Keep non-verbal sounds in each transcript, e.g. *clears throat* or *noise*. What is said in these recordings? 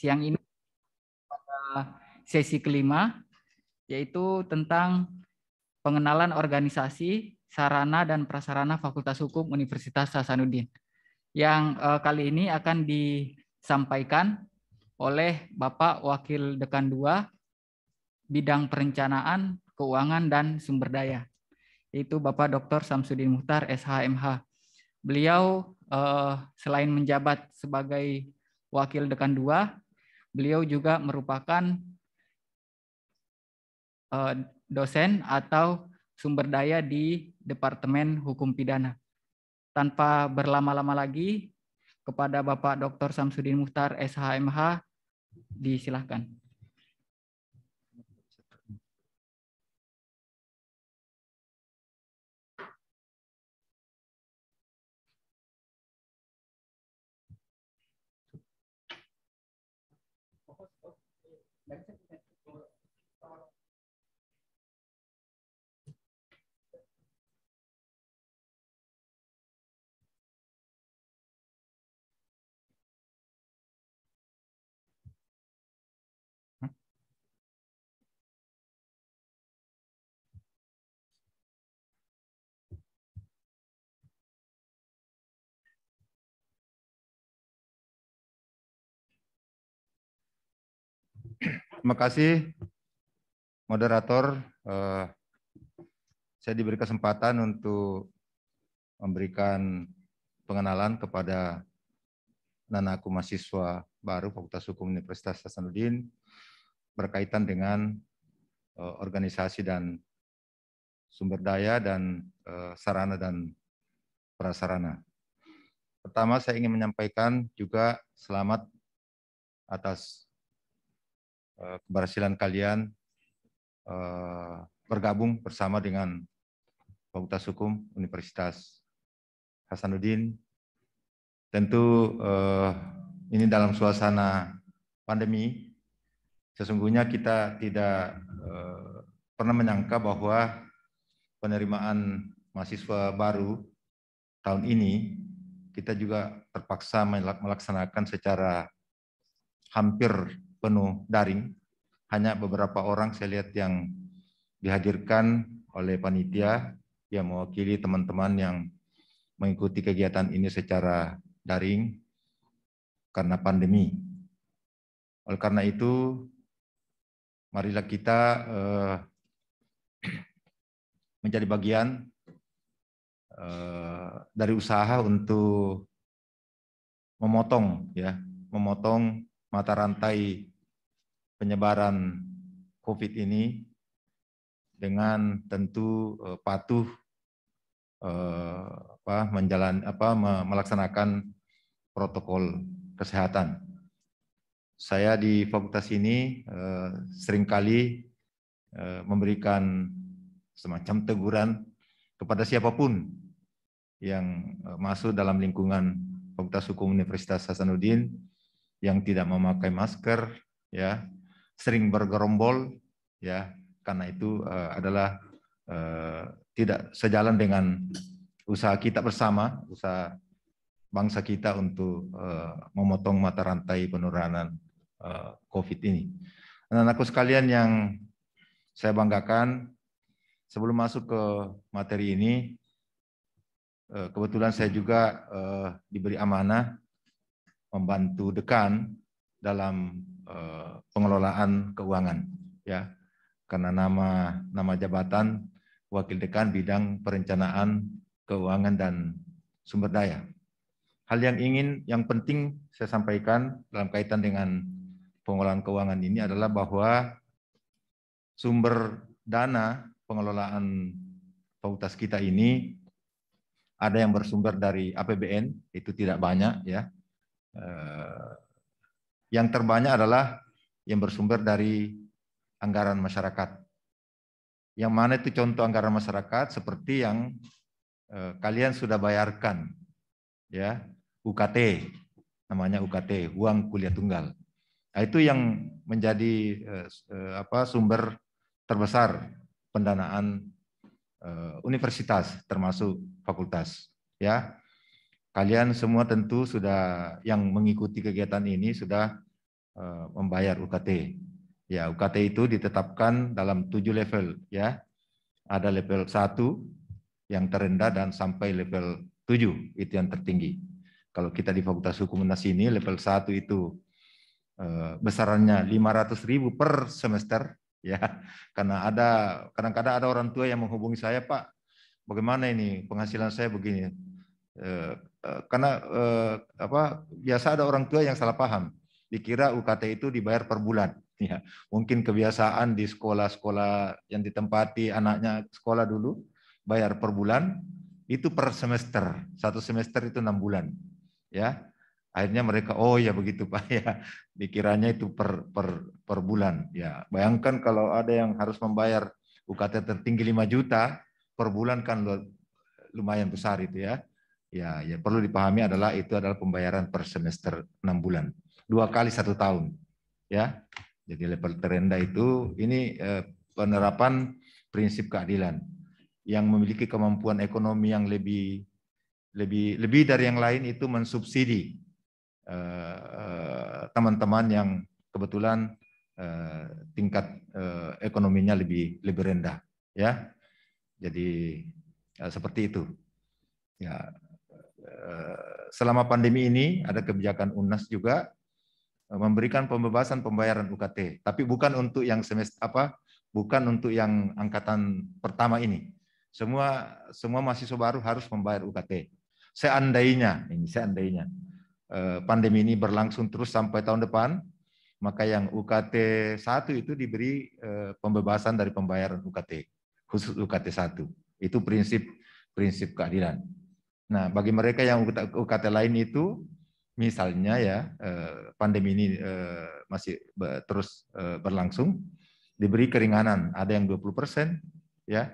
siang ini pada sesi kelima yaitu tentang pengenalan organisasi, sarana dan prasarana Fakultas Hukum Universitas Hasanuddin yang eh, kali ini akan disampaikan oleh Bapak Wakil Dekan II Bidang Perencanaan, Keuangan dan Sumber Daya yaitu Bapak Dr. Samsudin Muhtar SHMH. Beliau eh, selain menjabat sebagai Wakil Dekan II beliau juga merupakan eh, dosen atau sumber daya di Departemen Hukum Pidana. Tanpa berlama-lama lagi, kepada Bapak Dr. Samsudin Muhtar SHMH, disilahkan. Terima kasih moderator. Eh, saya diberi kesempatan untuk memberikan pengenalan kepada nanaku mahasiswa baru Fakultas Hukum Universitas Hasanuddin berkaitan dengan eh, organisasi dan sumber daya dan eh, sarana dan prasarana. Pertama, saya ingin menyampaikan juga selamat atas Eh, keberhasilan kalian eh, bergabung bersama dengan Fakultas Hukum Universitas Hasanuddin. Tentu eh, ini dalam suasana pandemi, sesungguhnya kita tidak pernah menyangka bahwa penerimaan mahasiswa baru tahun ini kita juga terpaksa melaksanakan secara hampir penuh daring. Hanya beberapa orang saya lihat yang dihadirkan oleh panitia yang mewakili teman-teman yang mengikuti kegiatan ini secara daring karena pandemi. Oleh karena itu, marilah kita eh, *clears throat* menjadi bagian eh, dari usaha untuk memotong ya, memotong mata rantai penyebaran COVID ini dengan tentu uh, patuh uh, apa, menjalan apa melaksanakan protokol kesehatan. Saya di fakultas ini eh, seringkali eh, memberikan semacam teguran kepada siapapun yang eh, masuk dalam lingkungan Fakultas Hukum Universitas Hasanuddin yang tidak memakai masker, ya sering bergerombol ya karena itu uh, adalah uh, tidak sejalan dengan usaha kita bersama usaha bangsa kita untuk uh, memotong mata rantai penurunan uh, COVID ini. Anak-anakku sekalian yang saya banggakan, sebelum masuk ke materi ini, uh, kebetulan saya juga uh, diberi amanah membantu dekan dalam Eh, pengelolaan keuangan ya karena nama nama jabatan wakil dekan bidang perencanaan keuangan dan sumber daya. Hal yang ingin yang penting saya sampaikan dalam kaitan dengan pengelolaan keuangan ini adalah bahwa sumber dana pengelolaan fakultas kita ini ada yang bersumber dari APBN itu tidak banyak ya. Eh, yang terbanyak adalah yang bersumber dari anggaran masyarakat. Yang mana itu contoh anggaran masyarakat seperti yang eh, kalian sudah bayarkan ya, UKT namanya UKT, uang kuliah tunggal. Nah, itu yang menjadi eh, eh, apa sumber terbesar pendanaan eh, universitas termasuk fakultas ya. Kalian semua tentu sudah yang mengikuti kegiatan ini sudah eh, membayar UKT. Ya, UKT itu ditetapkan dalam tujuh level ya. Ada level satu yang terendah dan sampai level tujuh itu yang tertinggi. Kalau kita di Fakultas Hukum Unas ini level satu itu eh, lima ratus ribu per semester ya. Karena ada kadang-kadang ada orang tua yang menghubungi saya, "Pak, bagaimana ini? Penghasilan saya begini." Eh, eh, karena eh, apa biasa ada orang tua yang salah paham dikira UKT itu dibayar per bulan *laughs* ya mungkin kebiasaan di sekolah-sekolah yang ditempati anaknya sekolah dulu bayar per bulan itu per semester satu semester itu enam bulan ya akhirnya mereka oh ya begitu *laughs* pak ya dikiranya itu per per per bulan ya bayangkan kalau ada yang harus membayar UKT tertinggi 5 juta per bulan kan lumayan besar itu ya Ya, ya perlu dipahami adalah itu adalah pembayaran per semester enam bulan. Dua kali satu tahun. Ya. Jadi level terendah itu ini eh, penerapan prinsip keadilan yang memiliki kemampuan ekonomi yang lebih lebih lebih dari yang lain itu mensubsidi eh, eh, teman-teman yang kebetulan tingkat ekonominya lebih lebih rendah ya jadi seperti itu ya Eh, selama pandemi ini ada kebijakan UNAS juga eh, memberikan pembebasan pembayaran UKT, tapi bukan untuk yang semester apa, bukan untuk yang angkatan pertama ini. Semua semua mahasiswa baru harus membayar UKT. Seandainya ini seandainya eh, pandemi ini berlangsung terus sampai tahun depan, maka yang UKT 1 itu diberi pembebasan dari pembayaran UKT, khusus UKT 1. Itu prinsip prinsip keadilan. Nah, bagi mereka yang UKT lain itu, misalnya ya eh, pandemi ini eh, masih terus eh, berlangsung, diberi keringanan. Ada yang 20 persen, ya,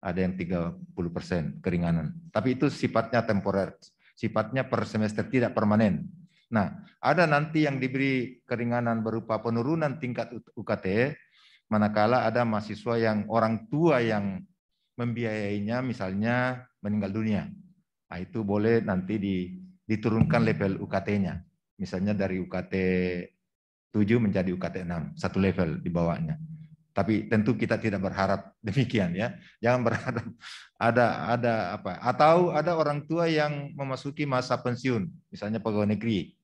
ada yang 30 persen keringanan. Tapi itu sifatnya temporer, sifatnya per semester tidak permanen. Nah, ada nanti yang diberi keringanan berupa penurunan tingkat UKT, manakala ada mahasiswa yang orang tua yang membiayainya misalnya meninggal dunia Nah, itu boleh nanti di, diturunkan level UKT-nya. Misalnya dari UKT 7 menjadi UKT 6, satu level di bawahnya. Tapi tentu kita tidak berharap *laughs* demikian ya. Jangan berharap ada ada apa atau ada orang tua yang memasuki masa pensiun, misalnya pegawai negeri.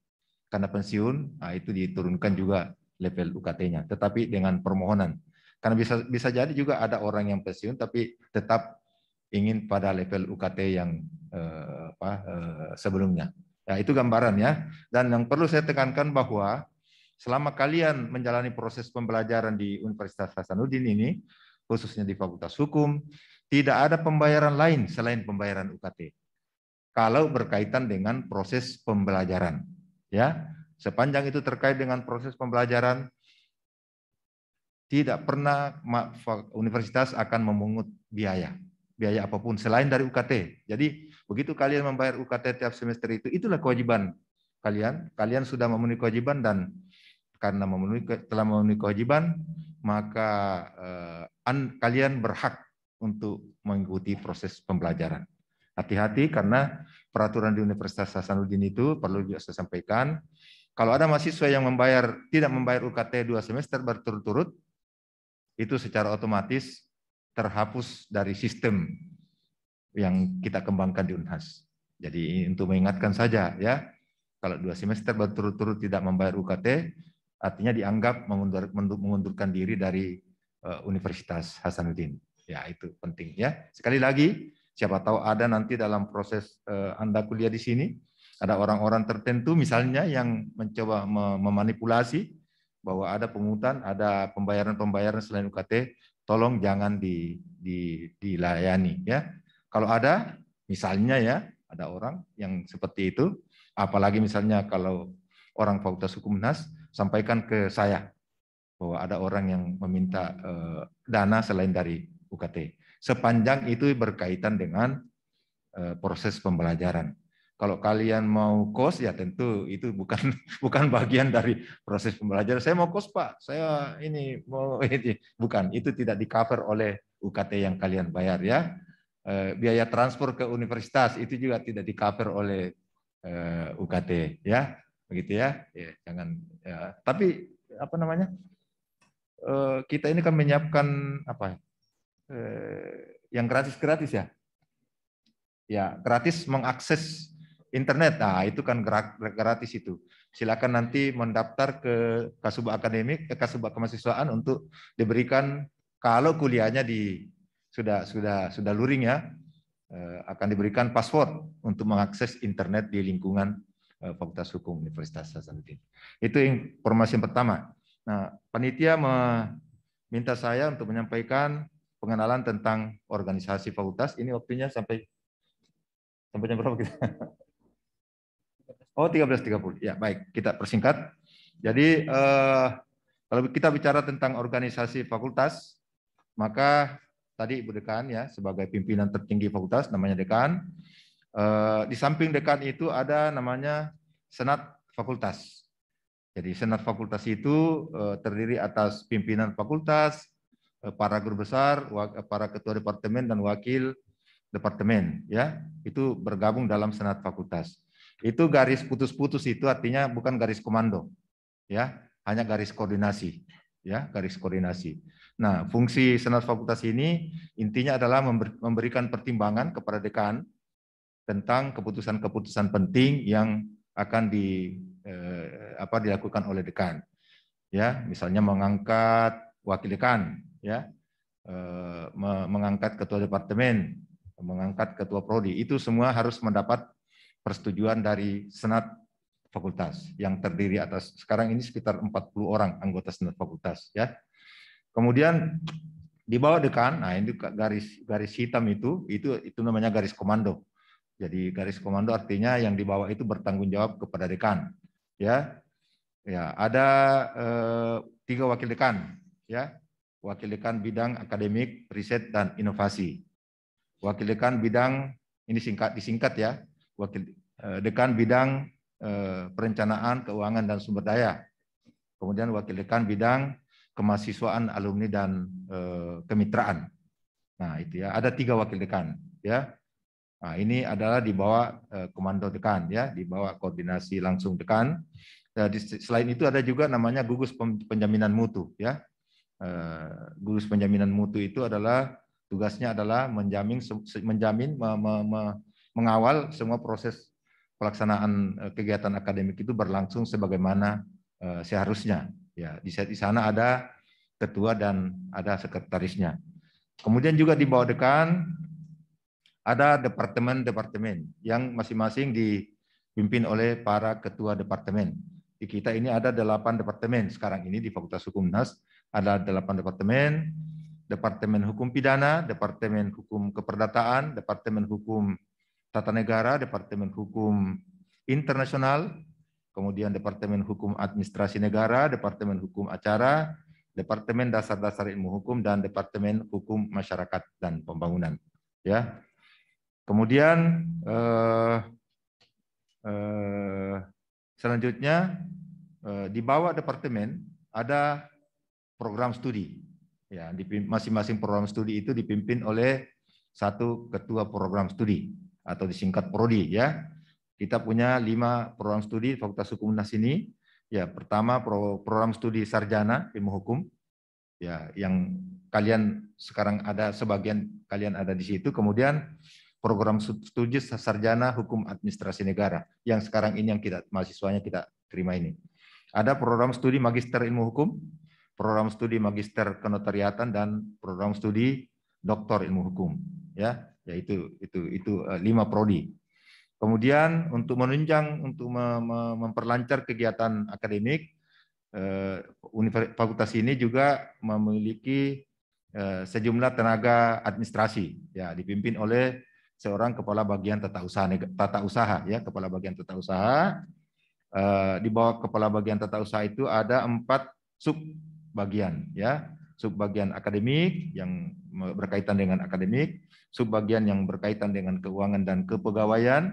Karena pensiun, nah itu diturunkan juga level UKT-nya, tetapi dengan permohonan. Karena bisa bisa jadi juga ada orang yang pensiun tapi tetap ingin pada level UKT yang eh, apa, eh, sebelumnya. Ya, itu gambaran ya. Dan yang perlu saya tekankan bahwa selama kalian menjalani proses pembelajaran di Universitas Hasanuddin ini, khususnya di Fakultas Hukum, tidak ada pembayaran lain selain pembayaran UKT. Kalau berkaitan dengan proses pembelajaran, ya, sepanjang itu terkait dengan proses pembelajaran, tidak pernah universitas akan memungut biaya biaya apapun selain dari UKT. Jadi begitu kalian membayar UKT tiap semester itu, itulah kewajiban kalian. Kalian sudah memenuhi kewajiban dan karena memenuhi telah memenuhi kewajiban, maka eh, an, kalian berhak untuk mengikuti proses pembelajaran. Hati-hati karena peraturan di Universitas Hasanuddin itu perlu juga saya sampaikan. Kalau ada mahasiswa yang membayar tidak membayar UKT dua semester berturut-turut, itu secara otomatis terhapus dari sistem yang kita kembangkan di Unhas. Jadi untuk mengingatkan saja ya, kalau dua semester berturut-turut tidak membayar UKT, artinya dianggap mengundur, mengundurkan diri dari uh, Universitas Hasanuddin. Ya itu penting ya. Sekali lagi, siapa tahu ada nanti dalam proses uh, Anda kuliah di sini, ada orang-orang tertentu misalnya yang mencoba memanipulasi bahwa ada pungutan, ada pembayaran-pembayaran selain UKT, tolong jangan di, di, dilayani ya. Kalau ada misalnya ya ada orang yang seperti itu, apalagi misalnya kalau orang Fakultas Hukum Nas sampaikan ke saya bahwa ada orang yang meminta eh, dana selain dari UKT. Sepanjang itu berkaitan dengan eh, proses pembelajaran. Kalau kalian mau kos ya tentu itu bukan *laughs* bukan bagian dari proses pembelajaran. Saya mau kos Pak, saya ini mau *laughs* ini bukan itu tidak di cover oleh UKT yang kalian bayar ya. Eh, biaya transfer ke universitas itu juga tidak di cover oleh eh, UKT ya, begitu ya. ya. jangan. Ya. Tapi apa namanya? Eh, kita ini kan menyiapkan apa? Yang gratis-gratis ya ya gratis mengakses internet. Nah, itu kan gratis itu. Silakan nanti mendaftar ke Kasub Akademik, ke eh, Kasub Kemahasiswaan untuk diberikan kalau kuliahnya di sudah sudah sudah luring ya eh, akan diberikan password untuk mengakses internet di lingkungan eh, Fakultas Hukum Universitas Hasanuddin. Itu informasi yang pertama. Nah, panitia meminta saya untuk menyampaikan pengenalan tentang organisasi fakultas. Ini waktunya sampai sampai jam berapa kita? *laughs* Oh, 13.30. Ya, baik. Kita persingkat. Jadi eh, kalau kita bicara tentang organisasi fakultas, maka tadi Ibu Dekan ya sebagai pimpinan tertinggi fakultas namanya dekan. Eh, di samping dekan itu ada namanya senat fakultas. Jadi senat fakultas itu eh, terdiri atas pimpinan fakultas, eh, para guru besar, para ketua departemen dan wakil departemen ya. Itu bergabung dalam senat fakultas. Itu garis putus-putus itu artinya bukan garis komando, ya, hanya garis koordinasi, ya, garis koordinasi. Nah, fungsi senat fakultas ini intinya adalah memberikan pertimbangan kepada dekan tentang keputusan-keputusan penting yang akan di eh, apa dilakukan oleh dekan. Ya, misalnya mengangkat wakil dekan, ya, eh, mengangkat ketua departemen, mengangkat ketua prodi, itu semua harus mendapat persetujuan dari senat fakultas yang terdiri atas sekarang ini sekitar 40 orang anggota senat fakultas ya. Kemudian di bawah dekan, nah ini garis garis hitam itu itu itu namanya garis komando. Jadi garis komando artinya yang di bawah itu bertanggung jawab kepada dekan ya. Ya, ada eh, tiga wakil dekan ya. Wakil dekan bidang akademik, riset dan inovasi. Wakil dekan bidang ini singkat disingkat ya. Wakil Eh, dekan bidang eh, perencanaan keuangan dan sumber daya. Kemudian wakil dekan bidang kemahasiswaan alumni dan eh, kemitraan. Nah, itu ya. Ada tiga wakil dekan, ya. Nah, ini adalah di bawah komando dekan ya, di bawah koordinasi langsung dekan. Jadi selain itu ada juga namanya gugus penjaminan mutu ya. Gugus penjaminan mutu itu adalah tugasnya adalah menjamin menjamin mengawal semua proses pelaksanaan eh, kegiatan akademik itu berlangsung sebagaimana eh, seharusnya. Ya, di sana ada ketua dan ada sekretarisnya. Kemudian juga di bawah dekan ada departemen-departemen yang masing-masing dipimpin oleh para ketua departemen. Di kita ini ada delapan departemen sekarang ini di Fakultas Hukum Nas ada delapan departemen, Departemen Hukum Pidana, Departemen Hukum Keperdataan, Departemen Hukum Tata Negara, Departemen Hukum Internasional, kemudian Departemen Hukum Administrasi Negara, Departemen Hukum Acara, Departemen Dasar-Dasar Ilmu Hukum, dan Departemen Hukum Masyarakat dan Pembangunan. Ya, Kemudian eh, eh, selanjutnya eh, di bawah departemen ada program studi. Ya, masing-masing program studi itu dipimpin oleh satu ketua program studi atau disingkat prodi ya. Kita punya lima program studi Fakultas Hukum Unas ini. Ya, pertama program studi sarjana ilmu hukum. Ya, yang kalian sekarang ada sebagian kalian ada di situ. Kemudian program studi sarjana hukum administrasi negara yang sekarang ini yang kita mahasiswanya kita terima ini. Ada program studi magister ilmu hukum, program studi magister kenotariatan dan program studi doktor ilmu hukum, ya yaitu itu itu eh, lima prodi. Kemudian untuk menunjang untuk memperlancar kegiatan akademik eh, fakultas ini juga memiliki eh, sejumlah tenaga administrasi ya dipimpin oleh seorang kepala bagian tata usaha tata usaha ya kepala bagian tata usaha di bawah kepala bagian tata usaha itu ada empat sub bagian ya subbagian akademik yang berkaitan dengan akademik, subbagian yang berkaitan dengan keuangan dan kepegawaian,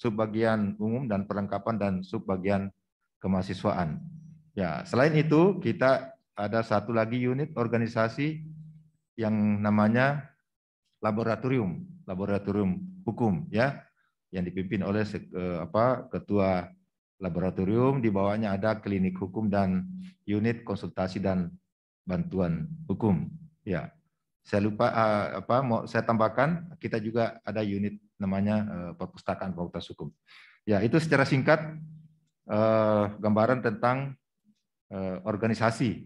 subbagian umum dan perlengkapan dan subbagian kemahasiswaan. Ya, selain itu kita ada satu lagi unit organisasi yang namanya laboratorium, laboratorium hukum ya, yang dipimpin oleh e, apa ketua laboratorium di bawahnya ada klinik hukum dan unit konsultasi dan bantuan hukum. Ya, saya lupa eh, apa mau saya tambahkan kita juga ada unit namanya eh, perpustakaan fakultas hukum. Ya, itu secara singkat eh, gambaran tentang organisasi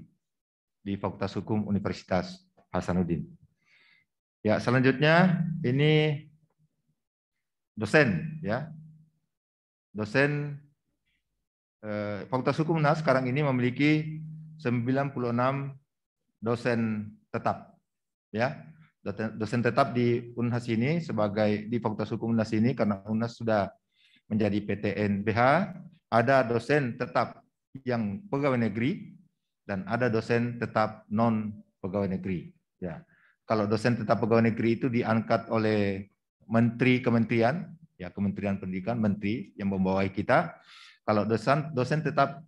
di Fakultas Hukum Universitas Hasanuddin. Ya, selanjutnya ini dosen ya. Dosen eh, Fakultas Hukum nah sekarang ini memiliki 96 dosen tetap ya dosen tetap di Unhas ini sebagai di Fakultas Hukum Unhas ini karena Unhas sudah menjadi PTN BH ada dosen tetap yang pegawai negeri dan ada dosen tetap non pegawai negeri ya kalau dosen tetap pegawai negeri itu diangkat oleh menteri kementerian ya Kementerian Pendidikan menteri yang membawahi kita kalau dosen dosen tetap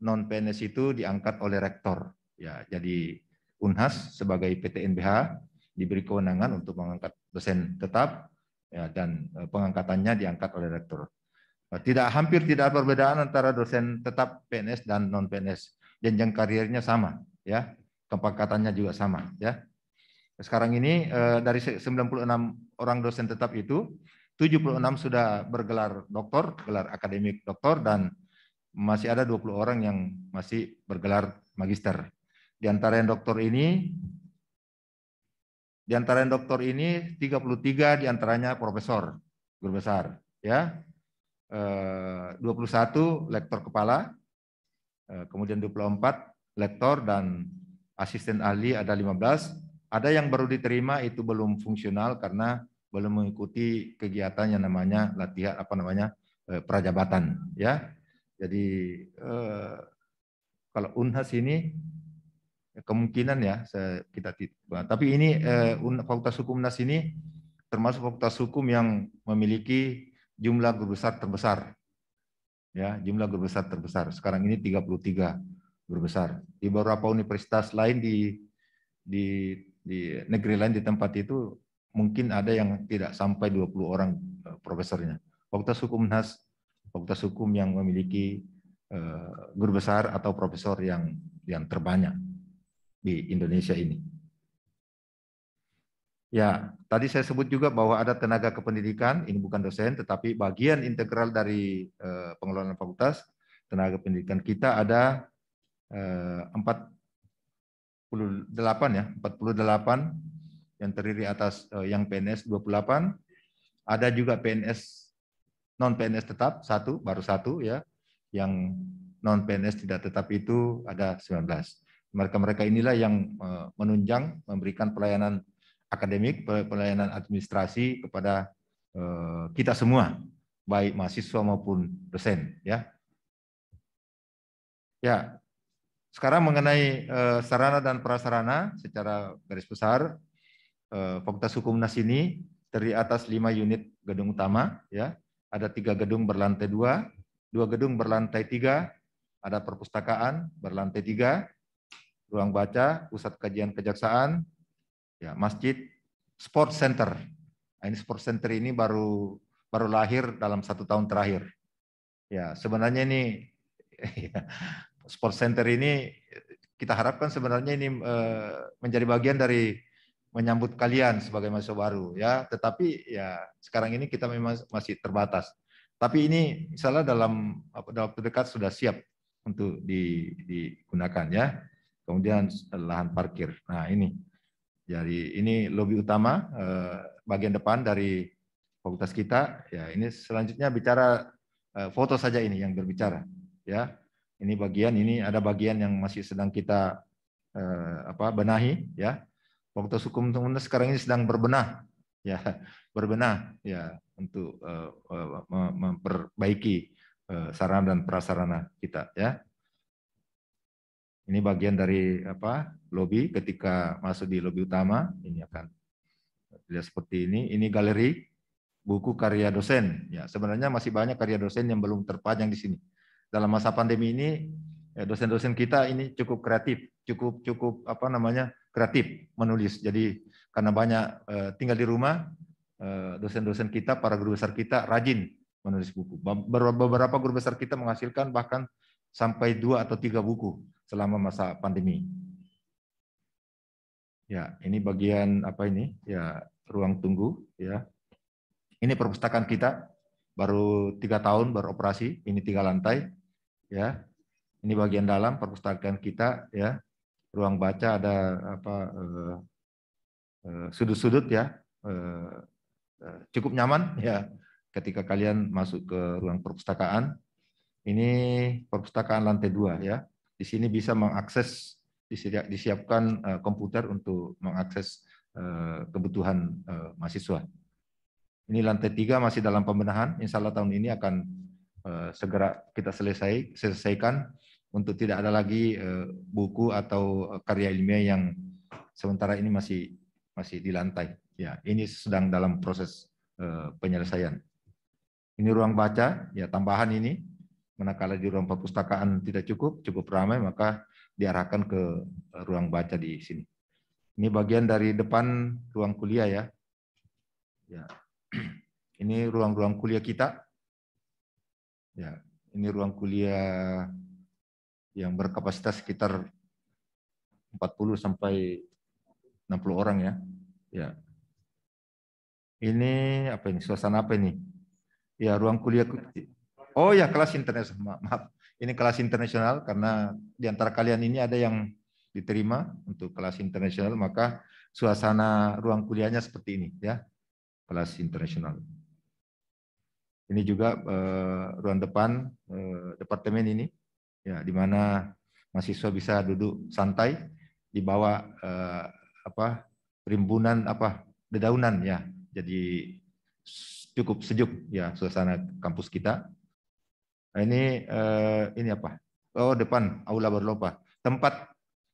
non PNS itu diangkat oleh rektor Ya, jadi Unhas sebagai PTNBH diberi kewenangan untuk mengangkat dosen tetap ya, dan eh, pengangkatannya diangkat oleh rektor. Eh, tidak hampir tidak perbedaan antara dosen tetap PNS dan non PNS. Jenjang karirnya sama, ya. Kepangkatannya juga sama, ya. Sekarang ini eh, dari 96 orang dosen tetap itu 76 sudah bergelar doktor, gelar akademik doktor dan masih ada 20 orang yang masih bergelar magister. Di antara yang doktor ini, di antara yang doktor ini 33 di antaranya profesor, guru besar, ya. 21 eh, lektor kepala, eh, kemudian 24 lektor dan asisten ahli ada 15. Ada yang baru diterima itu belum fungsional karena belum mengikuti kegiatan yang namanya latihan apa namanya eh, prajabatan ya. Jadi kalau Unhas ini kemungkinan ya kita eh, tapi ini eh, fakultas hukum nas ini termasuk fakultas hukum yang memiliki jumlah guru besar terbesar ya jumlah guru besar terbesar sekarang ini 33 guru besar di beberapa universitas lain di di di negeri lain di tempat itu mungkin ada yang tidak sampai 20 orang eh, profesornya fakultas hukum nas fakultas hukum yang memiliki eh, guru besar atau profesor yang yang terbanyak di Indonesia ini. Ya, tadi saya sebut juga bahwa ada tenaga kependidikan, ini bukan dosen, tetapi bagian integral dari eh, pengelolaan fakultas tenaga pendidikan kita ada 48 eh, ya, 48 yang terdiri atas eh, yang PNS 28, ada juga PNS non PNS tetap satu, baru satu ya, yang non PNS tidak tetap itu ada 19 mereka-mereka inilah yang eh, menunjang memberikan pelayanan akademik, pelayanan administrasi kepada eh, kita semua, baik mahasiswa maupun dosen, ya. Ya, sekarang mengenai eh, sarana dan prasarana secara garis besar, Fakultas Hukum Nas ini terdiri atas lima unit gedung utama, ya. Ada tiga gedung berlantai dua, dua gedung berlantai tiga, ada perpustakaan berlantai tiga, ruang baca, pusat kajian kejaksaan, ya masjid, sport center. Nah, ini sport center ini baru baru lahir dalam satu tahun terakhir. Ya sebenarnya ini *laughs* ya, sport center ini kita harapkan sebenarnya ini eh, menjadi bagian dari menyambut kalian sebagai mahasiswa baru ya. Tetapi ya sekarang ini kita memang masih terbatas. Tapi ini misalnya dalam dalam dekat sudah siap untuk digunakan ya kemudian lahan parkir. Nah ini, jadi ini lobby utama eh, bagian depan dari fakultas kita. Ya ini selanjutnya bicara eh, foto saja ini yang berbicara. Ya ini bagian ini ada bagian yang masih sedang kita eh, apa benahi. Ya fakultas hukum teman-teman sekarang ini sedang berbenah. Ya *laughs* berbenah ya untuk memperbaiki sarana dan prasarana kita. Ya ini bagian dari apa? lobi. ketika masuk di lobi utama ini akan terlihat seperti ini. Ini galeri buku karya dosen. Ya, sebenarnya masih banyak karya dosen yang belum terpajang di sini. Dalam masa pandemi ini eh, dosen-dosen kita ini cukup kreatif, cukup cukup apa namanya? kreatif menulis. Jadi karena banyak eh, tinggal di rumah, eh, dosen-dosen kita, para guru besar kita rajin menulis buku. Beberapa guru besar kita menghasilkan bahkan sampai dua atau tiga buku selama masa pandemi. Ya, ini bagian apa ini? Ya, ruang tunggu ya. Ini perpustakaan kita baru tiga tahun beroperasi, ini tiga lantai ya. Ini bagian dalam perpustakaan kita ya. Ruang baca ada apa sudut-sudut eh, eh, ya. Eh, eh, cukup nyaman ya ketika kalian masuk ke ruang perpustakaan. Ini perpustakaan lantai dua ya di sini bisa mengakses disiapkan eh, komputer untuk mengakses eh, kebutuhan eh, mahasiswa. Ini lantai tiga masih dalam pembenahan, insya Allah tahun ini akan segera kita selesai selesaikan untuk tidak ada lagi buku atau karya ilmiah yang sementara ini masih masih di lantai. Ya, ini sedang dalam proses penyelesaian. Ini ruang baca, ya tambahan ini manakala di ruang perpustakaan tidak cukup, cukup ramai, maka diarahkan ke eh, ruang baca di sini. Ini bagian dari depan ruang kuliah ya. ya. *clears throat* Ini ruang-ruang kuliah kita. Ya, ini ruang kuliah yang berkapasitas sekitar 40 sampai 60 orang ya. Ya. Ini apa ini? Suasana apa ini? Ya, ruang kuliah Oh ya kelas internasional, maaf. Ini kelas internasional karena di antara kalian ini ada yang diterima untuk kelas internasional, maka suasana ruang kuliahnya seperti ini ya. Kelas internasional. Ini juga eh, ruang depan eh, departemen ini ya di mana mahasiswa bisa duduk santai di bawah eh, apa rimbunan apa dedaunan ya. Jadi cukup sejuk ya suasana kampus kita. Nah, ini uh, ini apa? Oh depan aula berlopa. Tempat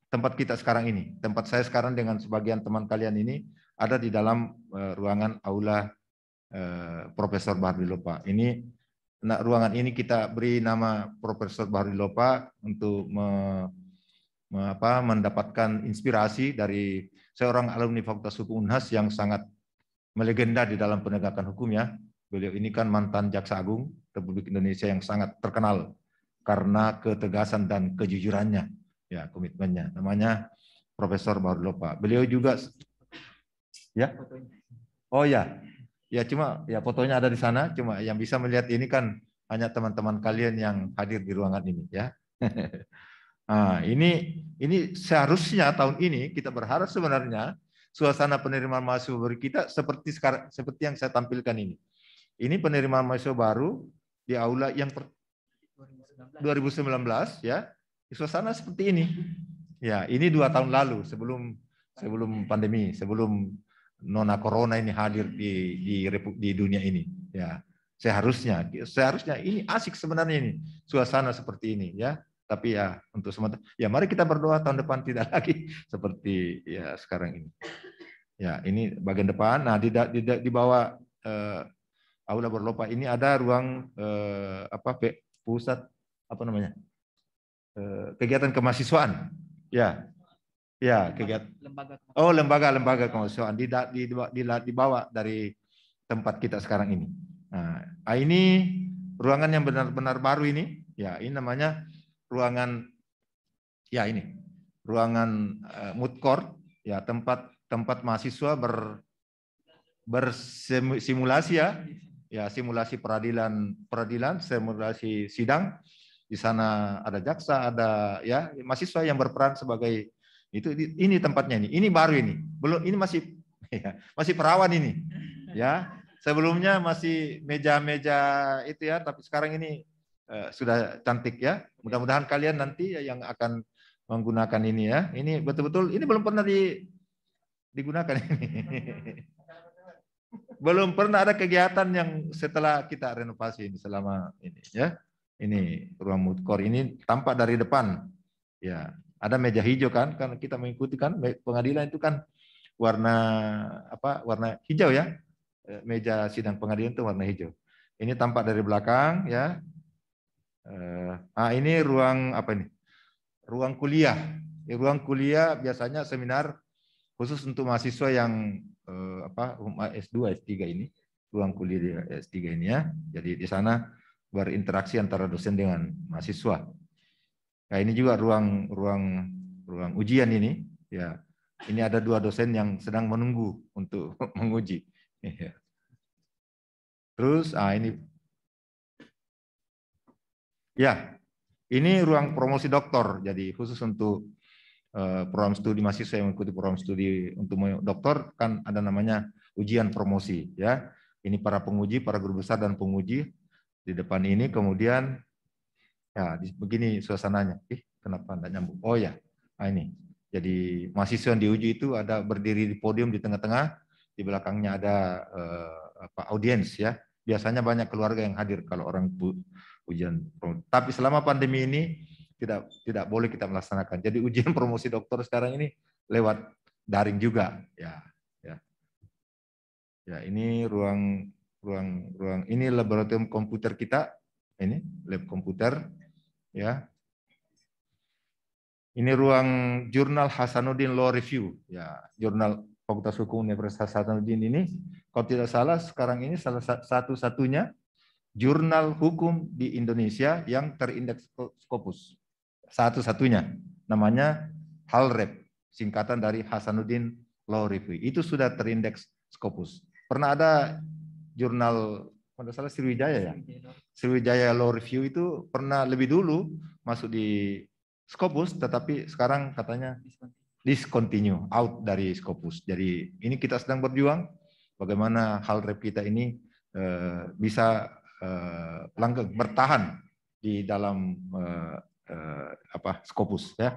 tempat kita sekarang ini, tempat saya sekarang dengan sebagian teman kalian ini ada di dalam uh, ruangan aula uh, Profesor Bahri Lopa. Ini nah, ruangan ini kita beri nama Profesor Bahri Lopa untuk me, me, apa, mendapatkan inspirasi dari seorang alumni Fakultas Hukum Unhas yang sangat melegenda di dalam penegakan hukum ya. Beliau ini kan mantan jaksa agung Republik Indonesia yang sangat terkenal karena ketegasan dan kejujurannya, ya komitmennya. Namanya Profesor Lopa. Beliau juga, ya, oh ya, ya cuma ya fotonya ada di sana. Cuma yang bisa melihat ini kan hanya teman-teman kalian yang hadir di ruangan ini, ya. Nah, *laughs* ini ini seharusnya tahun ini kita berharap sebenarnya suasana penerimaan mahasiswa baru kita seperti sekarang seperti yang saya tampilkan ini. Ini penerimaan mahasiswa baru di aula yang per 2019 ya suasana seperti ini ya ini dua tahun lalu sebelum sebelum pandemi sebelum nona corona ini hadir di di di dunia ini ya seharusnya seharusnya ini asik sebenarnya ini suasana seperti ini ya tapi ya untuk sementara ya mari kita berdoa tahun depan tidak *laughs* lagi seperti ya sekarang ini ya ini bagian depan nah di di, di bawah eh, aula berlopa ini ada ruang eh, apa pusat apa namanya eh, kegiatan kemahasiswaan ya ya kegiatan oh lembaga lembaga kemahasiswaan di, di, di, dibawa dari tempat kita sekarang ini nah ah, ini ruangan yang benar-benar baru ini ya ini namanya ruangan ya ini ruangan eh, mood court ya tempat tempat mahasiswa ber bersimulasi ya ya simulasi peradilan peradilan simulasi sidang di sana ada jaksa ada ya mahasiswa yang berperan sebagai itu ini tempatnya ini ini baru ini belum ini masih *laughs* ya, masih perawan ini ya sebelumnya masih meja-meja itu ya tapi sekarang ini eh, sudah cantik ya mudah-mudahan kalian nanti yang akan menggunakan ini ya ini betul-betul ini belum pernah di digunakan ini *laughs* belum pernah ada kegiatan yang setelah kita renovasi ini selama ini ya. Ini ruang mood core ini tampak dari depan. Ya, ada meja hijau kan karena kita mengikuti kan pengadilan itu kan warna apa? warna hijau ya. E, meja sidang pengadilan itu warna hijau. Ini tampak dari belakang ya. E, ah ini ruang apa ini? Ruang kuliah. ruang kuliah biasanya seminar khusus untuk mahasiswa yang eh, apa S2 S3 ini ruang kuliah di S3 ini ya. Jadi di sana berinteraksi antara dosen dengan mahasiswa. Nah, ini juga ruang ruang ruang ujian ini ya. Ini ada dua dosen yang sedang menunggu untuk *laughs* menguji. Iya. Terus ah ini ya, ini ruang promosi doktor. Jadi khusus untuk Eh, program studi mahasiswa yang mengikuti program studi untuk doktor kan ada namanya ujian promosi ya. Ini para penguji, para guru besar dan penguji di depan ini kemudian ya begini suasananya. Ih, kenapa enggak nyambung? Oh ya. Nah, ini. Jadi mahasiswa yang diuji itu ada berdiri di podium di tengah-tengah, di belakangnya ada eh, apa audiens ya. Biasanya banyak keluarga yang hadir kalau orang ujian. Tapi selama pandemi ini tidak tidak boleh kita melaksanakan. Jadi ujian *laughs* promosi dokter sekarang ini lewat daring juga, ya, ya, ya. Ini ruang ruang ruang ini laboratorium komputer kita, ini lab komputer, ya. Ini ruang jurnal Hasanuddin Law Review, ya, jurnal Fakultas Hukum Universitas Hasanuddin ini, kalau tidak salah sekarang ini salah satu-satunya jurnal hukum di Indonesia yang terindeks Scopus satu-satunya namanya HALREP, singkatan dari Hasanuddin Law Review. Itu sudah terindeks Scopus. Pernah ada jurnal kalau salah Sriwijaya ya. Sriwijaya Law Review itu pernah lebih dulu masuk di Scopus tetapi sekarang katanya discontinue out dari Scopus. Jadi ini kita sedang berjuang bagaimana hal rep kita ini eh, bisa langgeng eh, bertahan di dalam eh, eh, apa Scopus ya.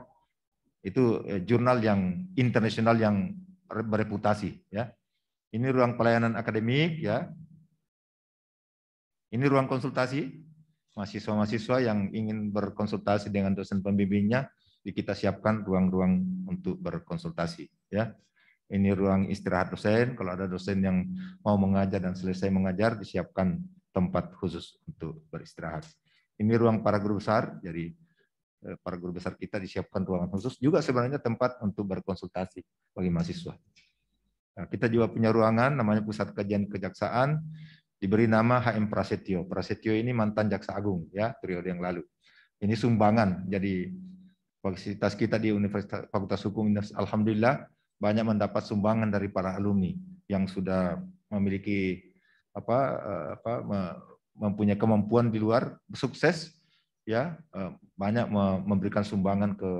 Itu eh, jurnal yang internasional yang bereputasi ya. Ini ruang pelayanan akademik ya. Ini ruang konsultasi mahasiswa-mahasiswa yang ingin berkonsultasi dengan dosen pembimbingnya kita siapkan ruang-ruang untuk berkonsultasi ya. Ini ruang istirahat dosen, kalau ada dosen yang mau mengajar dan selesai mengajar disiapkan tempat khusus untuk beristirahat. Ini ruang para guru besar, jadi Eh, para guru besar kita disiapkan ruangan khusus juga sebenarnya tempat untuk berkonsultasi bagi mahasiswa. Nah, kita juga punya ruangan namanya Pusat Kajian Kejaksaan diberi nama HM Prasetyo. Prasetyo ini mantan jaksa agung ya periode yang lalu. Ini sumbangan jadi fasilitas kita di Universitas Fakultas Hukum alhamdulillah banyak mendapat sumbangan dari para alumni yang sudah memiliki apa eh, apa mempunyai kemampuan di luar sukses ya eh, banyak memberikan sumbangan ke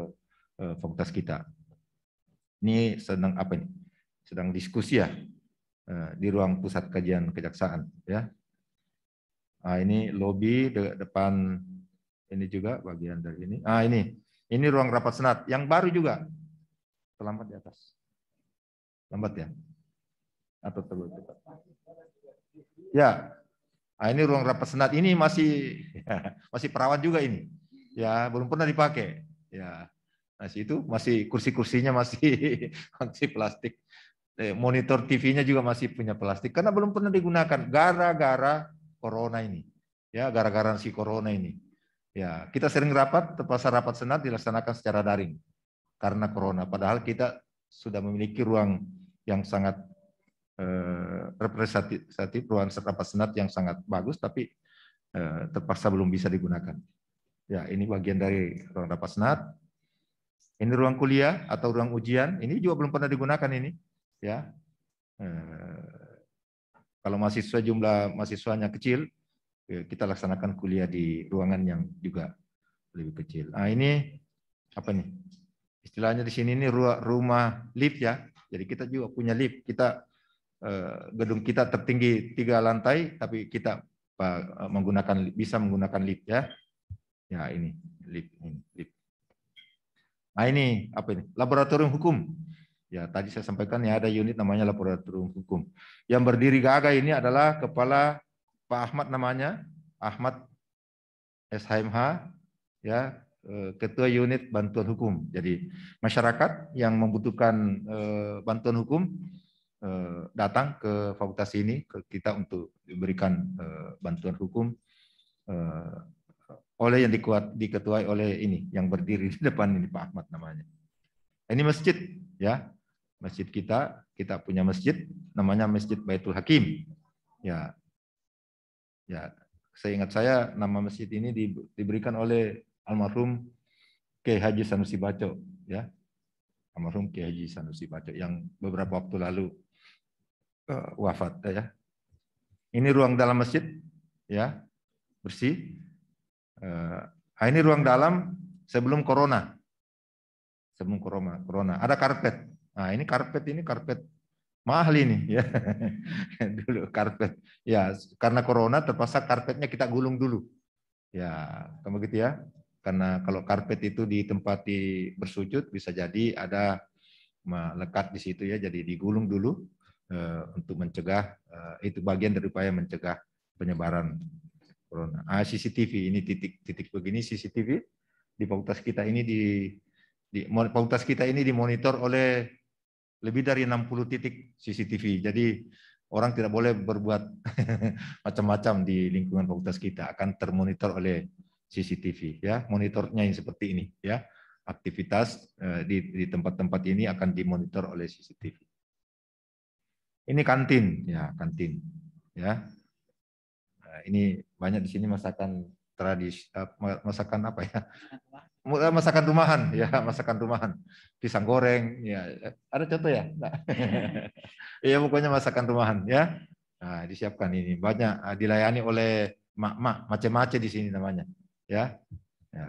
eh, fakultas kita. Ini sedang apa ini? Sedang diskusi ya eh, di ruang pusat kajian kejaksaan ya. Nah, ini lobi de depan ini juga bagian dari ini. Ah ini, ini ruang rapat senat yang baru juga. Terlambat di atas. Lambat ya? Atau terlalu cepat? Ya, Nah, ini ruang rapat senat ini masih ya, *laughs* masih perawat juga ini. Ya, belum pernah dipakai. Ya. Nah, situ masih kursi-kursinya masih *laughs* masih plastik. Eh, monitor TV-nya juga masih punya plastik karena belum pernah digunakan gara-gara corona ini. Ya, gara-gara si corona ini. Ya, kita sering rapat terpaksa rapat senat dilaksanakan secara daring karena corona padahal kita sudah memiliki ruang yang sangat Eh, representatif ruang serta senat yang sangat bagus, tapi eh, terpaksa belum bisa digunakan. Ya, ini bagian dari ruang rapat senat. Ini ruang kuliah atau ruang ujian. Ini juga belum pernah digunakan ini. Ya, eh, kalau mahasiswa jumlah mahasiswanya kecil, ya, kita laksanakan kuliah di ruangan yang juga lebih kecil. Nah, ini apa nih? Istilahnya di sini ini rumah lift ya. Jadi kita juga punya lift. Kita Eh, gedung kita tertinggi tiga lantai, tapi kita eh, menggunakan bisa menggunakan lift ya. Ya ini lift ini lift. Nah ini apa ini? Laboratorium hukum. Ya tadi saya sampaikan ya ada unit namanya laboratorium hukum. Yang berdiri gagah ini adalah kepala Pak Ahmad namanya Ahmad SHMH ya eh, ketua unit bantuan hukum. Jadi masyarakat yang membutuhkan bantuan hukum Eh, datang ke fakultas ini ke kita untuk diberikan eh, bantuan hukum eh, oleh yang dikuat diketuai oleh ini yang berdiri di depan ini Pak Ahmad namanya. Ini masjid ya. Masjid kita, kita punya masjid namanya Masjid Baitul Hakim. Ya. Ya, saya ingat saya nama masjid ini di, diberikan oleh almarhum Kiai Haji Sanusi Baco ya. Almarhum Kiai Haji Sanusi Baco yang beberapa waktu lalu Eh, wafat ya. Ini ruang dalam masjid ya bersih. Uh, ini ruang dalam sebelum corona. Sebelum corona, corona ada karpet. Nah, ini karpet ini karpet mahal ini *laughs* ya. dulu karpet. Ya, karena corona terpaksa karpetnya kita gulung dulu. Ya, kamu gitu ya. Karena kalau karpet itu ditempati bersujud bisa jadi ada melekat di situ ya, jadi digulung dulu Eh, untuk mencegah eh, itu bagian dari upaya mencegah penyebaran corona. Ah, CCTV ini titik-titik begini CCTV di fakultas kita ini di, di fakultas kita ini dimonitor oleh lebih dari 60 titik CCTV. Jadi orang tidak boleh berbuat *laughs* macam-macam di lingkungan fakultas kita akan termonitor oleh CCTV ya monitornya yang seperti ini ya aktivitas eh, di tempat-tempat ini akan dimonitor oleh CCTV ini kantin, ya kantin, ya. Nah, ini banyak di sini masakan tradisi eh, masakan apa ya? Masakan rumahan, eh, ya masakan rumahan. Pisang goreng, ya. Ada contoh ya? Nah. *laughs* iya pokoknya masakan rumahan, ya. Nah, disiapkan ini banyak eh, dilayani oleh mak-mak macam-macam di sini namanya, ya. Ya.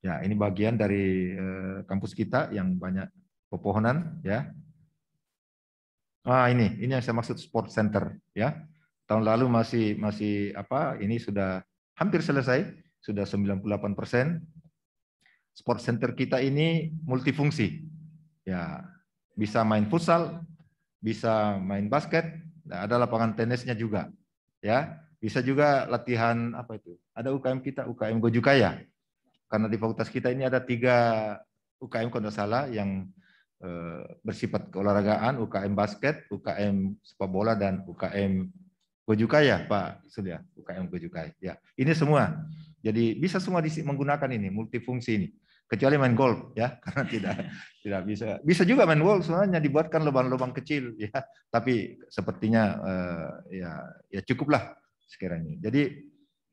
Ya, ini bagian dari kampus kita yang banyak pepohonan, ya. Ah ini, ini yang saya maksud sport center ya. Tahun lalu masih masih apa? Ini sudah hampir selesai, sudah 98 persen. Sport center kita ini multifungsi, ya bisa main futsal, bisa main basket, nah, ada lapangan tenisnya juga, ya bisa juga latihan apa itu? Ada UKM kita UKM Gojukaya, karena di fakultas kita ini ada tiga UKM kalau salah yang Eh, bersifat keolahragaan, UKM basket, UKM sepak bola dan UKM ya Pak Surya, UKM Gojukai. Ya, ini semua. Jadi bisa semua menggunakan ini multifungsi ini. Kecuali main golf ya, *laughs* karena tidak tidak bisa. Bisa juga main golf sebenarnya dibuatkan lubang-lubang kecil *laughs* ya, tapi sepertinya eh, ya ya cukuplah sekiranya. Jadi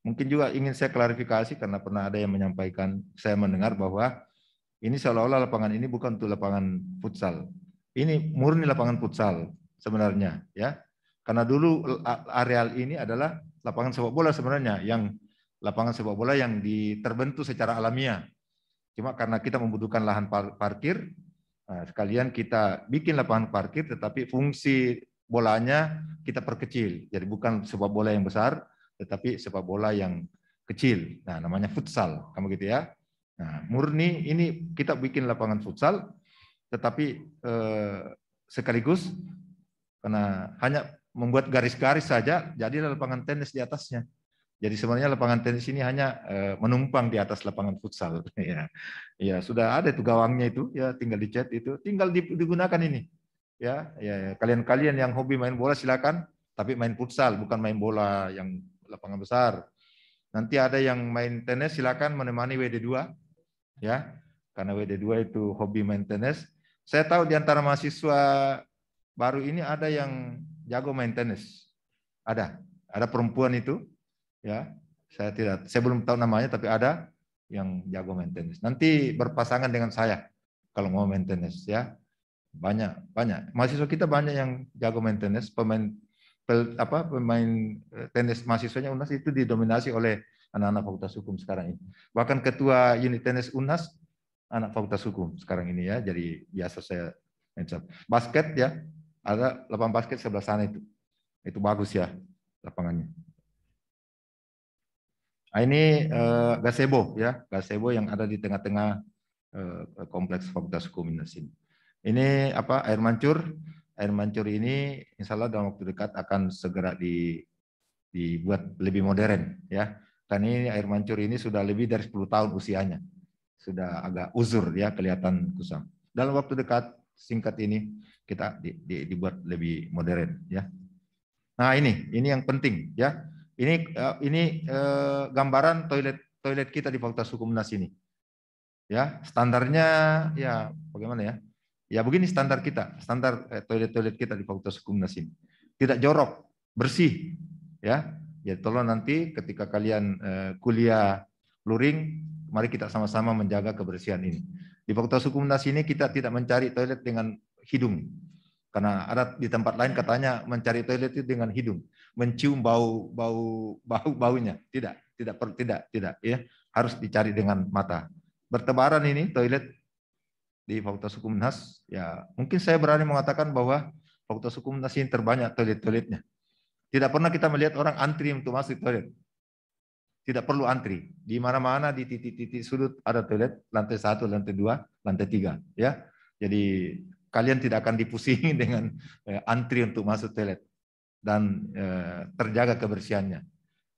mungkin juga ingin saya klarifikasi karena pernah ada yang menyampaikan saya mendengar bahwa ini seolah-olah lapangan ini bukan untuk lapangan futsal. Ini murni lapangan futsal sebenarnya, ya. Karena dulu areal ini adalah lapangan sepak bola sebenarnya yang lapangan sepak bola yang terbentuk secara alamiah. Cuma karena kita membutuhkan lahan parkir, nah, sekalian kita bikin lapangan parkir tetapi fungsi bolanya kita perkecil. Jadi bukan sepak bola yang besar, tetapi sepak bola yang kecil. Nah, namanya futsal, kamu gitu ya. Nah, murni ini kita bikin lapangan futsal, tetapi eh, sekaligus karena hanya membuat garis-garis saja, jadi lapangan tenis di atasnya. Jadi sebenarnya lapangan tenis ini hanya eh, menumpang di atas lapangan futsal. *laughs* ya, ya sudah ada itu gawangnya itu, ya tinggal dicat itu, tinggal digunakan ini. Ya, ya, ya kalian-kalian yang hobi main bola silakan, tapi main futsal bukan main bola yang lapangan besar. Nanti ada yang main tenis silakan menemani WD2 ya karena WD2 itu hobi maintenance. Saya tahu di antara mahasiswa baru ini ada yang jago maintenance. Ada, ada perempuan itu, ya. Saya tidak, saya belum tahu namanya, tapi ada yang jago maintenance. Nanti berpasangan dengan saya kalau mau maintenance, ya. Banyak, banyak. Mahasiswa kita banyak yang jago maintenance. Pemain pel, apa pemain eh, tenis mahasiswanya UNAS itu didominasi oleh anak-anak Fakultas Hukum sekarang ini. Bahkan ketua unit tenis UNAS anak Fakultas Hukum sekarang ini ya. Jadi biasa saya mencap. Basket ya, ada lapangan basket sebelah sana itu. Itu bagus ya lapangannya. Nah, ini eh, gazebo ya, gazebo yang ada di tengah-tengah eh, kompleks Fakultas Hukum UNAS ini. Ini apa air mancur? Air mancur ini insya Allah dalam waktu dekat akan segera di dibuat lebih modern ya karena ini air mancur ini sudah lebih dari 10 tahun usianya. Sudah agak uzur ya kelihatan kusam. Dalam waktu dekat singkat ini kita di, di, dibuat lebih modern ya. Nah, ini ini yang penting ya. Ini eh, ini eh, gambaran toilet toilet kita di Fakultas Hukum Nas ini. Ya, standarnya ya bagaimana ya? Ya begini standar kita, standar eh, toilet-toilet kita di Fakultas Hukum Nas ini. Tidak jorok, bersih, ya. Ya tolong nanti ketika kalian uh, kuliah luring, mari kita sama-sama menjaga kebersihan ini. Di Fakultas Hukum Nas ini kita tidak mencari toilet dengan hidung. Karena ada di tempat lain katanya mencari toilet itu dengan hidung, mencium bau bau bau baunya. Tidak, tidak per, tidak tidak ya. Harus dicari dengan mata. Bertebaran ini toilet di Fakultas Hukum Nas, ya mungkin saya berani mengatakan bahwa Fakultas Hukum Nas ini terbanyak toilet-toiletnya. Tidak pernah kita melihat orang antri untuk masuk toilet. Tidak perlu antri. Di mana-mana di titik-titik sudut ada toilet, lantai satu, lantai dua, lantai tiga, ya. Jadi kalian tidak akan dipusingi *laughs* dengan eh, antri untuk masuk toilet dan eh, terjaga kebersihannya.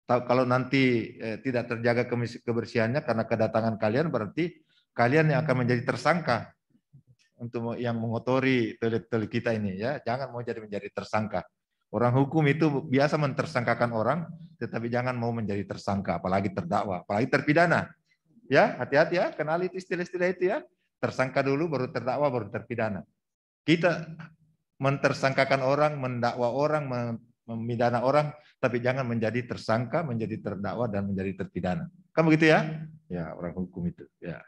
Kalau nanti eh, tidak terjaga kebersihannya karena kedatangan kalian berarti kalian yang akan menjadi tersangka untuk yang mengotori toilet-toilet kita ini ya. Jangan mau jadi menjadi tersangka. Orang hukum itu biasa mentersangkakan orang, tetapi jangan mau menjadi tersangka, apalagi terdakwa, apalagi terpidana. Ya, hati-hati ya, kenali itu istilah-istilah itu ya. Tersangka dulu, baru terdakwa, baru terpidana. Kita mentersangkakan orang, mendakwa orang, memidana orang, tapi jangan menjadi tersangka, menjadi terdakwa, dan menjadi terpidana. Kan begitu ya? Ya, orang hukum itu. Ya.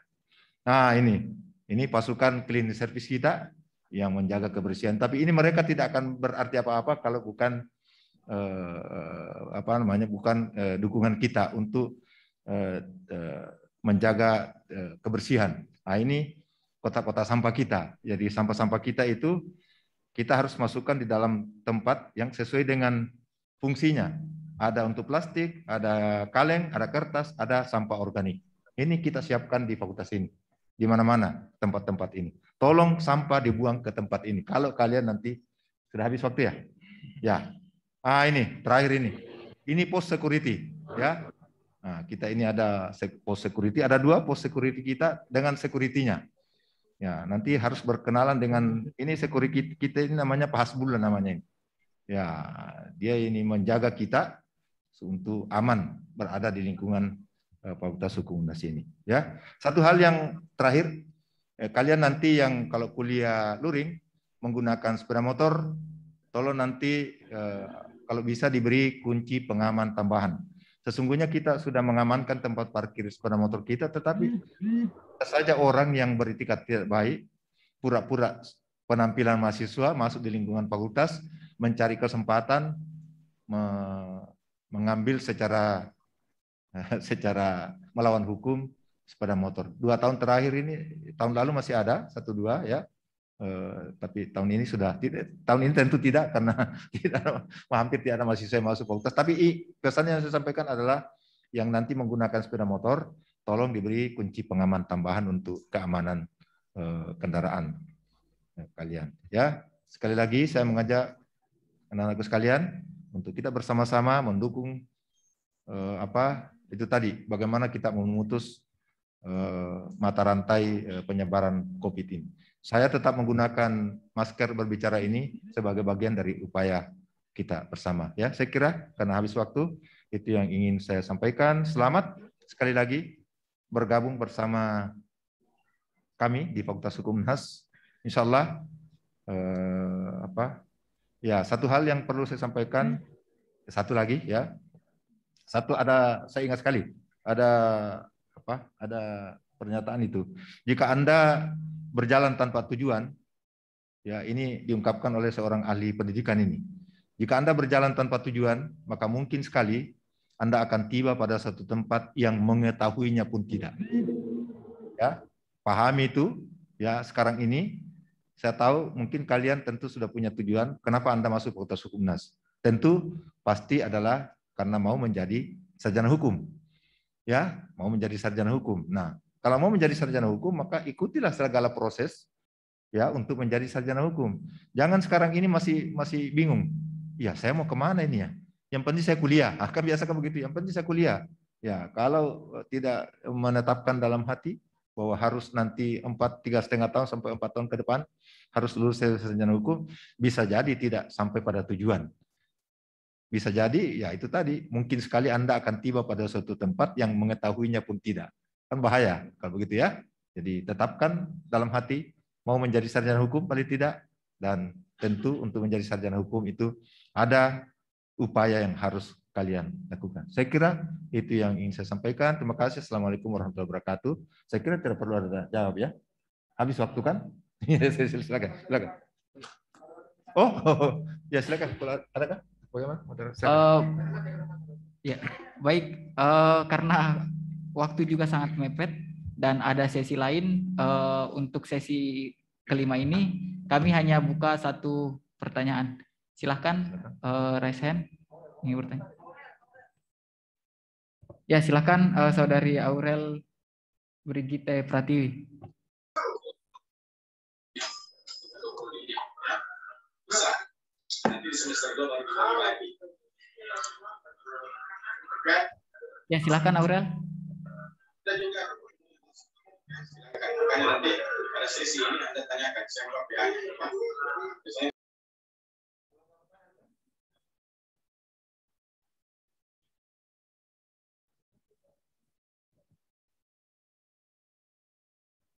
Nah, ini. Ini pasukan klinis service kita yang menjaga kebersihan. Tapi ini mereka tidak akan berarti apa-apa kalau bukan eh, eh apa namanya bukan eh, dukungan kita untuk eh, eh, menjaga eh, kebersihan. Nah ini kota-kota sampah kita. Jadi sampah-sampah kita itu kita harus masukkan di dalam tempat yang sesuai dengan fungsinya. Ada untuk plastik, ada kaleng, ada kertas, ada sampah organik. Ini kita siapkan di fakultas ini, di mana-mana tempat-tempat ini. Tolong sampah dibuang ke tempat ini. Kalau kalian nanti sudah habis waktu ya? Ya. Ah ini terakhir ini. Ini pos security ya. Nah, kita ini ada pos security, ada dua pos security kita dengan security Ya, nanti harus berkenalan dengan ini security kita ini namanya Pak Hasbullah namanya ini. Ya, dia ini menjaga kita untuk aman berada di lingkungan eh, Fakultas Hukum Unas ini. Ya, satu hal yang terakhir Eh, kalian nanti yang kalau kuliah luring menggunakan sepeda motor, tolong nanti eh, kalau bisa diberi kunci pengaman tambahan. Sesungguhnya kita sudah mengamankan tempat parkir sepeda motor kita, tetapi saja orang yang beritikat tidak baik, pura-pura penampilan mahasiswa masuk di lingkungan fakultas, mencari kesempatan me mengambil secara *laughs* secara melawan hukum sepeda motor. Dua tahun terakhir ini, tahun lalu masih ada satu dua ya, eh, tapi tahun ini sudah tidak. Tahun ini tentu tidak karena *laughs* tidak hampir tidak ada masih saya masuk fakultas. Tapi i, pesan yang saya sampaikan adalah yang nanti menggunakan sepeda motor, tolong diberi kunci pengaman tambahan untuk keamanan eh, kendaraan eh, kalian. Ya, sekali lagi saya mengajak anak-anakku sekalian untuk kita bersama-sama mendukung eh, apa itu tadi bagaimana kita memutus Eh, mata rantai eh, penyebaran COVID ini. Saya tetap menggunakan masker berbicara ini sebagai bagian dari upaya kita bersama. Ya, saya kira karena habis waktu itu yang ingin saya sampaikan. Selamat sekali lagi bergabung bersama kami di Fakultas Hukum Nas. Insya Allah eh, apa ya satu hal yang perlu saya sampaikan hmm. satu lagi ya satu ada saya ingat sekali ada apa ada pernyataan itu. Jika Anda berjalan tanpa tujuan, ya ini diungkapkan oleh seorang ahli pendidikan ini. Jika Anda berjalan tanpa tujuan, maka mungkin sekali Anda akan tiba pada satu tempat yang mengetahuinya pun tidak. Ya, pahami itu. Ya, sekarang ini saya tahu mungkin kalian tentu sudah punya tujuan kenapa Anda masuk Fakultas Hukum Nas. Tentu pasti adalah karena mau menjadi sarjana hukum ya mau menjadi sarjana hukum. Nah, kalau mau menjadi sarjana hukum maka ikutilah segala proses ya untuk menjadi sarjana hukum. Jangan sekarang ini masih masih bingung. Ya saya mau kemana ini ya? Yang penting saya kuliah. Ah, kan biasa kan begitu. Yang penting saya kuliah. Ya kalau eh, tidak menetapkan dalam hati bahwa harus nanti empat tiga setengah tahun sampai empat tahun ke depan harus lulus sarjana hukum bisa jadi tidak sampai pada tujuan. Bisa jadi, ya itu tadi, mungkin sekali Anda akan tiba pada suatu tempat yang mengetahuinya pun tidak. Kan bahaya kalau begitu ya. Jadi tetapkan dalam hati, mau menjadi sarjana hukum paling tidak, dan tentu untuk menjadi sarjana hukum itu ada upaya yang harus kalian lakukan. Saya kira itu yang ingin saya sampaikan. Terima kasih. Assalamualaikum warahmatullahi wabarakatuh. Saya kira tidak perlu ada jawab ya. Habis waktu kan? *laughs* ya silakan, silakan. Oh, oh, *laughs* ya silakan. Ada kan? Bagaimana, Uh, eh, ya, baik. Uh, karena waktu juga sangat mepet dan ada sesi lain uh, untuk sesi kelima ini kami hanya buka satu pertanyaan. Silahkan uh, raise hand. Ini bertanya. Ya, silahkan uh, saudari Aurel Brigitte Pratiwi. Ya silakan Aurel.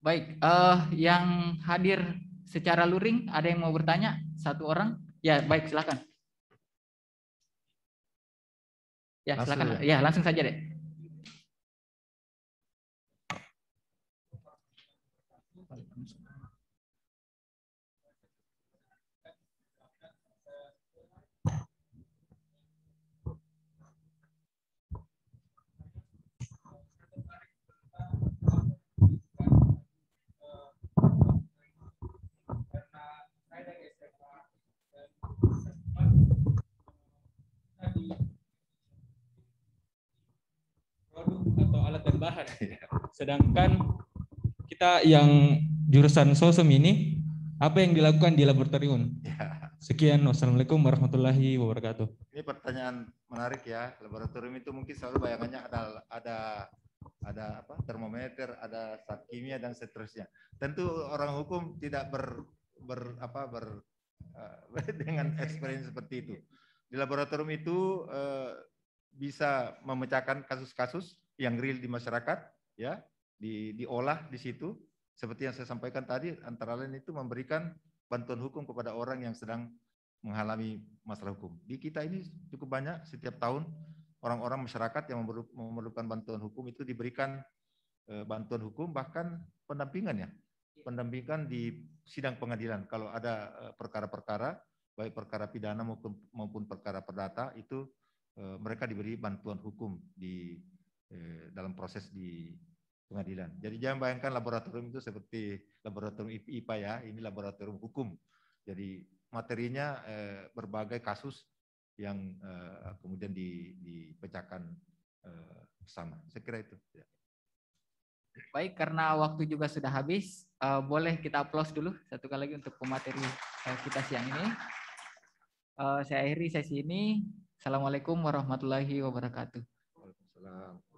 Baik, uh, yang hadir secara luring ada yang mau bertanya? Satu orang? Ya, baik, silakan. Ya, silakan. Ya? ya, langsung saja deh. tambahan. Sedangkan kita yang jurusan sosum ini apa yang dilakukan di laboratorium? Ya. Sekian, wassalamualaikum warahmatullahi wabarakatuh. Ini pertanyaan menarik ya. Laboratorium itu mungkin selalu bayangannya ada ada ada apa? Termometer, ada zat kimia dan seterusnya. Tentu orang hukum tidak ber ber apa ber uh, *laughs* dengan experience seperti itu. Di laboratorium itu uh, bisa memecahkan kasus-kasus yang real di masyarakat ya di, diolah di situ seperti yang saya sampaikan tadi antara lain itu memberikan bantuan hukum kepada orang yang sedang mengalami masalah hukum. Di kita ini cukup banyak setiap tahun orang-orang masyarakat yang memerlukan bantuan hukum itu diberikan eh, bantuan hukum bahkan pendampingan ya. Pendampingan di sidang pengadilan kalau ada eh, perkara-perkara baik perkara pidana maupun maupun perkara perdata itu eh, mereka diberi bantuan hukum di Eh, dalam proses di pengadilan. Jadi jangan bayangkan laboratorium itu seperti laboratorium IPA ya, ini laboratorium hukum. Jadi materinya eh, berbagai kasus yang eh, kemudian dipecahkan eh, bersama. Saya kira itu. Ya. Baik, karena waktu juga sudah habis, boleh kita aplaus dulu satu kali lagi untuk pemateri kita siang ini. saya akhiri sesi ini. Assalamualaikum warahmatullahi wabarakatuh. Waalaikumsalam.